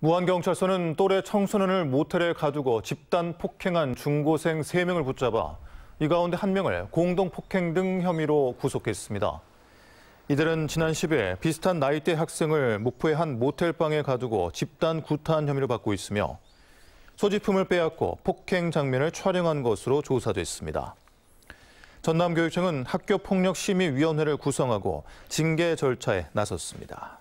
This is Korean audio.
무안경찰서는 또래 청소년을 모텔에 가두고 집단 폭행한 중고생 3명을 붙잡아 이 가운데 1명을 공동폭행 등 혐의로 구속했습니다. 이들은 지난 10일 비슷한 나이대 학생을 목포의 한 모텔방에 가두고 집단 구타한 혐의를 받고 있으며 소지품을 빼앗고 폭행 장면을 촬영한 것으로 조사됐습니다. 전남교육청은 학교폭력심의위원회를 구성하고 징계 절차에 나섰습니다.